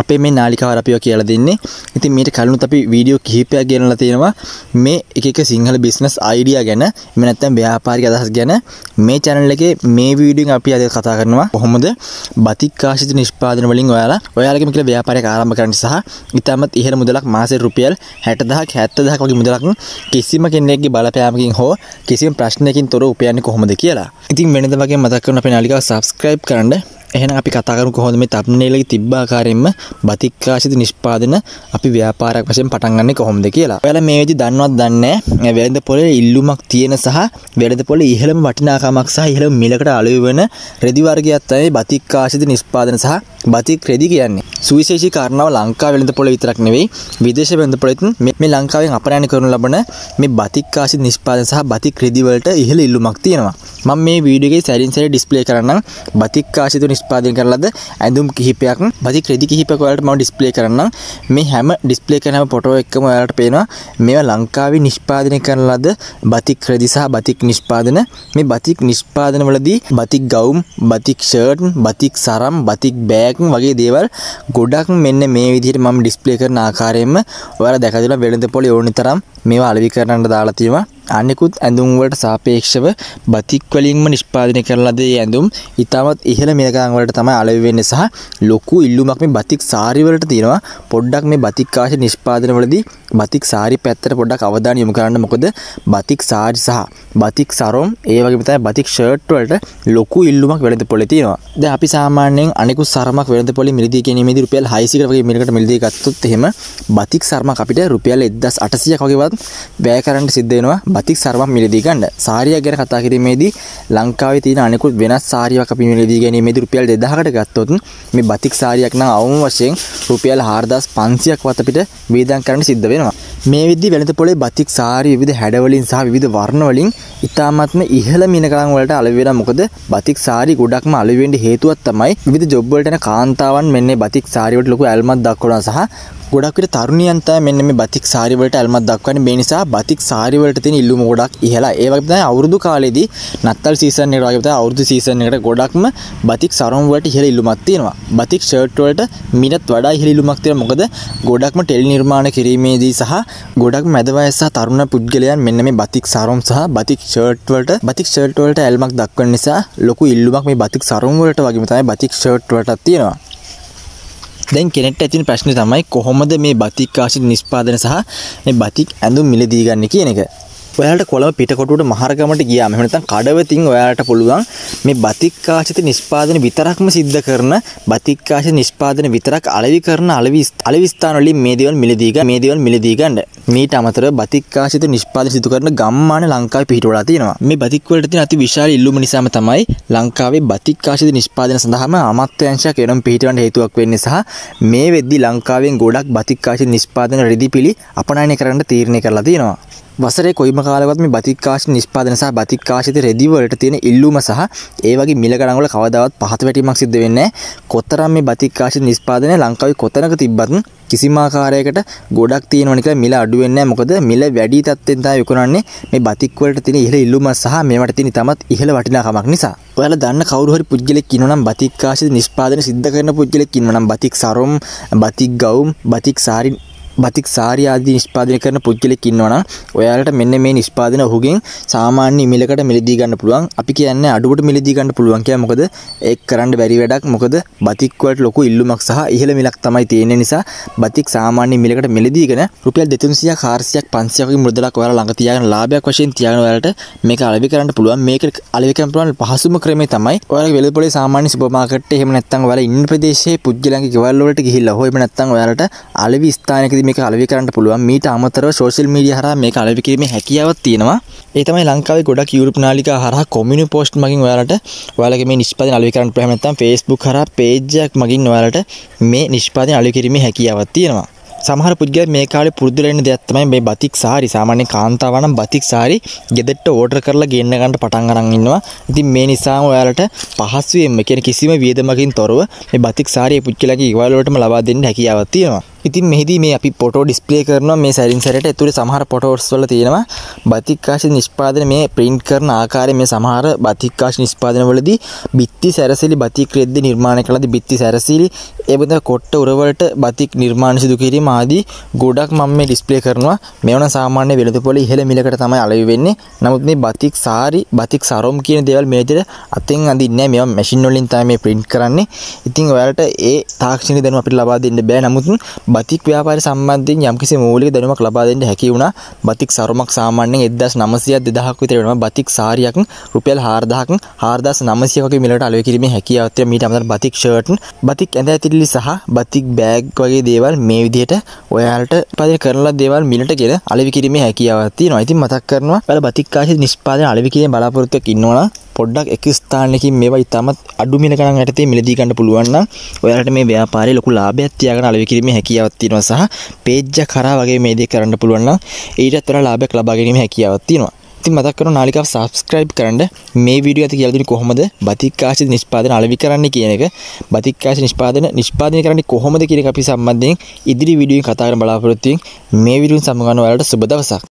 අපේ මේ නාලිකාව අපිව කියලා දෙන්නේ. ඉතින් මීට කලිනුත් අපි වීඩියෝ කිහිපයක් ගෙනලා තියෙනවා මේ එක එක සිංහල බිස්නස් අයිඩියා ගැන, එහෙම නැත්නම් ව්‍යාපාරික අදහස් ගැන. මේ channel එකේ මේ වීඩියෝෙන් අපි අද කතා කරනවා කොහොමද බතික් කාශිත නිෂ්පාදන වලින් ඔයාලා ඔයාලගේ මේකල ව්‍යාපාරයක් ආරම්භ කරන්න සහ ඉතාමත් ඉහළ මුදලක් මාසෙ රුපියල් 60000ක් 70000ක් වගේ මුදලක් කිසිම කෙනෙක්ගේ බලපෑමකින් හෝ කිසිම ප්‍රශ්නයකින් තොරව උපයන්නේ කොහොමද කියලා. ඉතින් වෙනද වගේ මතක් කරන අපේ නාලිකාව subscribe කරන්න එහෙනම් අපි කතා කරමු කොහොමද මේ තම්නේලෙක තිබ්බ ආකාරයෙන්ම බතික්කාශිත නිෂ්පාදන අපි ව්‍යාපාරයක් වශයෙන් පටන් ගන්නෙ කොහොමද කියලා. ඔයාලා මේ විදි දන්නවත් දන්නේ නැහැ. වෙළඳ පොලේ ඉල්ලුමක් තියෙන සහ වෙළඳ පොලේ ඉහළම වටිනාකමක් සහ ඉහළම මිලකට අලෙවි වෙන රෙදි වර්ගයක් තමයි බතික්කාශිත නිෂ්පාදන සහ බතික් රෙදි කියන්නේ. සුවිශේෂී කාරණාව ලංකා වෙළඳ පොළ විතරක් නෙවෙයි විදේශ වෙළඳ පොළෙත් මේ ලංකාවෙන් අපරාණි කරනු ලබන මේ බතික්කාශිත නිෂ්පාදන සහ බතික් රෙදි වලට ඉහළ ඉල්ලුමක් තියෙනවා. මම මේ වීඩියෝ එකේ සැරින් සැරේ ඩිස්ප්ලේ කරන්නම් බතික්කාශිත නිෂ්පාදන නිෂ්පාදය කරලද ඇඳුම් කිහිපයක් බදි ක්‍රෙදි කිහිපයක් ඔයාලට මම ඩිස්ප්ලේ කරන්නම් මේ හැම ඩිස්ප්ලේ කරන හැම ෆොටෝ එකම ඔයාලට පේනවා මේවා ලංකාවේ නිෂ්පාදනය කරන ලද බතික් ක්‍රෙදි සහ බතික් නිෂ්පාදන මේ බතික් නිෂ්පාදන වලදී බතික් ගවුම් බතික් ෂර්ට් බතික් සරම් බතික් බෑග් වගේ දේවල් ගොඩක් මෙන්න මේ විදිහට මම ඩිස්ප්ලේ කරන ආකාරයෙන්ම ඔයාලා දැකලා වෙළඳ පොලේ ඕනි තරම් මේවා අලවි කරන්නට දාලා තියෙනවා අනිකුත් ඇඳුම් වලට සාපේක්ෂව බතික් වලින්ම නිෂ්පාදනය කරන ලද ඒ ඇඳුම් ඊටමත් ඉහළ මිලකම් වලට තමයි අලවි වෙන්නේ සහ ලොකු ඉල්ලුමක් මේ බතික් සාරි වලට තියෙනවා පොඩ්ඩක් මේ බතික් ආශි නිෂ්පාදන වලදී බතික් සාරි පැත්තට පොඩ්ඩක් අවධානය යොමු කරන්න මොකද බතික් සාරි සහ බතික් සරොම් ඒ වගේම තමයි බතික් ෂර්ට් වලට ලොකු ඉල්ලුමක් වෙළඳ පොලේ තියෙනවා දැන් අපි සාමාන්‍යයෙන් අනිකුත් සරමක් වෙළඳ පොලේ මිලදී ගැනීමේදී රුපියල් 600කට වගේ මිලකට මිලදී ගත්තොත් එහෙම බතික් සරමක් අපිට රුපියල් 1800ක් වගේවත් බෑ කරන්න සිද්ධ වෙනවා බතික් සර්වක් මිලදී ගන්න. සාරියක් ගැන කතා කිරීමේදී ලංකාවේ තියෙන අනිකුත් වෙනස් සාරියක් අපි මිලදී ගැනීමේදී රුපියල් 2000කට ගත්තොත් මේ බතික් සාරියක් නම් අවම වශයෙන් රුපියල් 4500ක් වත් අපිට වේදම් කරන්න සිද්ධ වෙනවා. මේ විදි වෙළඳ පොලේ බතික් සාරි විධ හැඩවලින් සහ විධ වර්ණවලින් ඉතාමත්ම ඉහළ මිනකරන් වලට අලවෙන මොකද බතික් සාරි ගොඩක්ම අලුවෙන්ට හේතුවත් තමයි විධ ජොබ්වලටන කාන්තාවන් මෙන්න බතික් සාරිවට ලොකු ඇල්මත් දක්වන සහ ගොඩක්ට තරුණියන්ත මෙන්න මේ බතික් සාරිවලට ඇල්මත් දක්වන මේ නිසා බතික් සාරිවලට තියෙන ඉල්ලුම ගොඩක් ඉහලා ඒ වගේ තමයි අවුරුදු කාලෙදී නත්තල් සීසන් එකට වගේ තමයි අවුරුදු සීසන් එකට ගොඩක්ම බතික් සරම් වලට ඉහළ ඉල්ලුමක් තියෙනවා බතික් ෂර්ට් වලට මිනත් වඩා ඉහළ ඉල්ලුමක් තියෙනවා මොකද ගොඩක්ම ටෙලි නිර්මාණ කිරීමේදී සහ ගොඩක් මැදවයස තරුණ පුද්ගලයන් මෙන්න මේ බතික් සරුම් සහ බතික් ෂර්ට්වලට බතික් ෂර්ට්වලට ඇල්මක් දක්වන නිසා ලොකු ඉල්ලුමක් මේ බතික් සරුම් වලට වගේම තමයි බතික් ෂර්ට්වලටත් තියෙනවා. දැන් කෙනෙක්ට ඇතින ප්‍රශ්නේ තමයි කොහොමද මේ බතික් ආශිත නිෂ්පාදන සහ මේ බතික් ඇඳුම් මිලදී ගන්න කියන එක. ඔයාලට කොළඹ පිටකොටුවට මහරගමට ගියාම එහෙම නැත්නම් කඩවතින් ඔයාලට පුළුවන් මේ බතික්කාශිත නිෂ්පාදන විතරක්ම සිද්ධ කරන බතික්කාශිත නිෂ්පාදන විතරක් අලෙවි කරන අලෙවි අලෙවි ස්ථාන වලින් මේ දේවල් මිලදී ගන්න මේ දේවල් මිලදී ගන්න මීට අමතරව බතික්කාශිත නිෂ්පාදන සිදු කරන ගම්මාන ලංකාවේ පිහිටවලා තියෙනවා මේ බතික් වලට තියෙන අති විශාල ඉල්ලුම නිසාම තමයි ලංකාවේ බතික්කාශිත නිෂ්පාදන සඳහාම අමාත්‍යාංශයක් වෙනම පිහිටවන්න හේතුවක් වෙන්නේ සහ මේ වෙද්දී ලංකාවෙන් ගොඩක් බතික්කාශිත නිෂ්පාදන රෙදිපිලි අපනයනය කරන්න තීරණය කරලා තියෙනවා වසරේ කොයිම කාලවත් මේ බතික්කාශ නිෂ්පාදන සහ බතික්කාශිත රෙදි වලට තියෙන ඉල්ලුම සහ ඒ වගේ මිල ගණන් වල කවදාවත් පහත වැටීමක් සිද්ධ වෙන්නේ නැහැ. කොතරම් මේ බතික්කාශිත නිෂ්පාදනය ලංකාවේ කොතනක තිබ්බත් කිසිම ආකාරයකට ගොඩක් තියෙනවනේ කියලා මිල අඩු වෙන්නේ නැහැ. මොකද මිල වැඩි තත්ත්වෙන් තමයි විකුණන්නේ මේ බතික් වලට තියෙන ඉහළ ඉල්ලුම සහ මේවට තියෙන තමත් ඉහළ වටිනාකමක් නිසා. ඔයාලා දන්න කවුරු හරි පුජ්‍යලෙක් ඉන්නවනම් බතික් ආශ්‍රිත නිෂ්පාදන සිද්ධ කරන පුජ්‍යලෙක් ඉන්නවනම් බතික් සරොම්, බතික් ගවුම්, බතික් සාරින් බතික් සාරි ආදී නිෂ්පාදනය කරන පුද්ගලෙක් ඉන්නවනම් ඔයාලට මෙන්න මේ නිෂ්පාදන ඔහුගෙන් සාමාන්‍ය මිලකට මිලදී ගන්න පුළුවන්. අපි කියන්නේ අඩුවට මිලදී ගන්න පුළුවන් කියලා. මොකද ඒක කරන්න බැරි වැඩක්. මොකද බතික් වලට ලොකු ඉල්ලුමක් සහ ඉහළ මිලක් තමයි තියෙන නිසා බතික් සාමාන්‍ය මිලකට මිලදීගෙන රුපියල් 200ක් 400ක් 500ක් වගේ මුදලක් ඔයාලා ළඟ තියාගෙන ලාභයක් වශයෙන් තියාගෙන ඔයාලට මේක අලෙවි කරන්න පුළුවන්. මේක අලෙවි කරන්න පුළුවන් පහසුම ක්‍රමය තමයි ඔයාලගේ වෙළඳපොලේ සාමාන්‍ය සුපර් මාකට් එකේ එහෙම නැත්නම් ඔයාලා ඉන්න ප්‍රදේශයේ පුද්ගලයන්ගේ ගෙවල් වලට ගිහිල්ලා හෝ එහෙම නැත්නම් ඔයාලට අලෙවි ස්ථානයකදී මේක අලවි කරන්න පුළුවන් මීට අමතරව සෝෂල් මීඩිය හර මේ අලවිකිරීම හැකියාවත් තියෙනවා ඒතමයි ලංකාවේ ගොඩක් යුරුප් නාලික හර කොමිනි පෝස්ට් මගින් ඔයාලට ඔයාලගේ මේ නිෂ්පාදන අලවි කරන්න පුළුවන් නැත්නම් Facebook හරහා page මගින් ඔයාලට මේ නිෂ්පාදන අලවි කිරීමේ හැකියාවක් තියෙනවා සමහර පුද්ගල මේ කාලේ පුරුදු වෙන්න දෙයක් තමයි මේ බතික් සාරි සාමාන්‍ය කාන්තාවන් නම් බතික් සාරි ගෙදරට ඕඩර් කරලා ගෙන්න ගන්න පටන් අරන් ඉන්නවා. ඉතින් මේ නිසාම ඔයාලට පහසුවෙන්ම කියන කිසිම වියදමකින් තොරව මේ බතික් සාරි පුද්ගලයාගේ ඉවල් වලටම ලබා දෙන්න හැකියාවක් තියෙනවා. ඉතින් මෙහිදී මේ අපි පොටෝ ඩිස්පලේ කරනවා මේ සැරින් සැරට ඇතුළේ සමහර පොටෝස් වල තියෙනවා බතික්කාශ නිෂ්පාදන මේ print කරන ආකාරය මේ සමහර බතික්කාශ නිෂ්පාදන වලදී බිත්ති සැරසිලි බතික් රෙද්ද නිර්මාණය කළදී බිත්ති සැරසිලි ඒ බඳ කොට්ට උරවලට බතික් නිර්මාණ සිදු කිරීම ආදී ගොඩක් මම මේ ඩිස්පලේ කරනවා මේවන සාමාන්‍ය වෙළඳපොළ ඉහළ මිලකට තමයි අලෙවි වෙන්නේ නමුත් මේ බතික් සාරි බතික් සරොම් කියන දේවල් මේ විදිහට අතෙන් අඳින්නේ නැහැ මේවා මැෂින් වලින් තමයි මේ print කරන්නේ ඉතින් ඔයාලට ඒ තාක්ෂණික දැනුම අපිට ලබා දෙන්න බෑ නමුත් බතික් ව්‍යාපාර සම්බන්ධයෙන් යම්කිසි මූලික දැනුමක් ලබා දෙන්න හැකි වුණා. බතික් සරුමක් සාමාන්‍යයෙන් 1900 2000ක් විතර වෙනවා. බතික් සාරියක් රුපියල් 4000ක් 4900ක වගේ මිලට අලෙවි කිරීමේ හැකියාවක් තියෙනවා. මීට අමතරව බතික් ෂර්ට්, බතික් ඇඳ ඇතිලි සහ බතික් බෑග් වගේ දේවල් මේ විදිහට ඔයාලට උත්පාදනය කරන දේවල් මිලට ගෙන අලෙවි කිරීමේ හැකියාවක් තියෙනවා. ඉතින් මතක් කරනවා බල බතික් ආශිත නිෂ්පාදන අලෙවි කිරීම බලාපොරොත්තුවක් ඉන්නවනම් පොඩ්ඩක් එක ස්ථානකින් මේවා ඉතාමත් අඩු මිල ගණන් යටතේ මිලදී ගන්න පුළුවන් නම් ඔයාලට මේ ව්‍යාපාරේ ලොකු ලාභයක් තියාගෙන අලෙවි කිරීමේ හැකියාවක් තියෙනවා සහ page එක කරා වගේ මේ දේ කරන්න පුළුවන් නම් ඊටත් වඩා ලාභයක් ලබා ගැනීම හැකියාවක් තියෙනවා. ඉතින් මතක් කරන නාලිකාව subscribe කරන්න මේ වීඩියෝ ඇති කියලා දුන්නේ කොහොමද බතික්කාශි නිෂ්පාදන අලෙවි කරන්නේ කියන එක බතික්කාශි නිෂ්පාදන නිෂ්පාදනය කරන්නේ කොහොමද කියන එක අපි සම්බන්ධයෙන් ඉදිරි වීඩියෝ එකේ කතා කරන්න බලාපොරොත්තු වෙමින් මේ වීඩියෝෙන් සමුගන්න ඔයාලට සුබ දවසක්